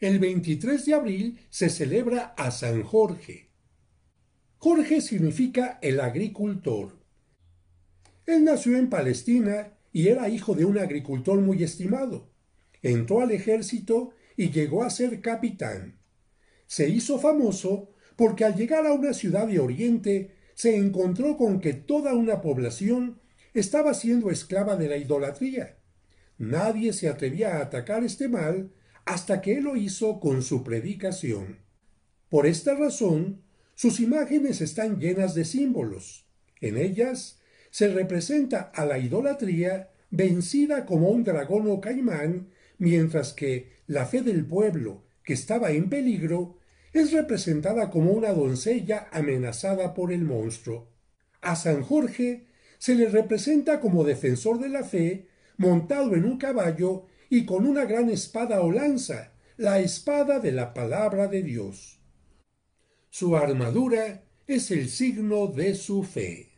el 23 de abril se celebra a San Jorge. Jorge significa el agricultor. Él nació en Palestina y era hijo de un agricultor muy estimado. Entró al ejército y llegó a ser capitán. Se hizo famoso porque al llegar a una ciudad de Oriente se encontró con que toda una población estaba siendo esclava de la idolatría. Nadie se atrevía a atacar este mal hasta que él lo hizo con su predicación. Por esta razón, sus imágenes están llenas de símbolos. En ellas se representa a la idolatría vencida como un dragón o caimán, mientras que la fe del pueblo, que estaba en peligro, es representada como una doncella amenazada por el monstruo. A San Jorge se le representa como defensor de la fe, montado en un caballo y con una gran espada o lanza, la espada de la palabra de Dios. Su armadura es el signo de su fe.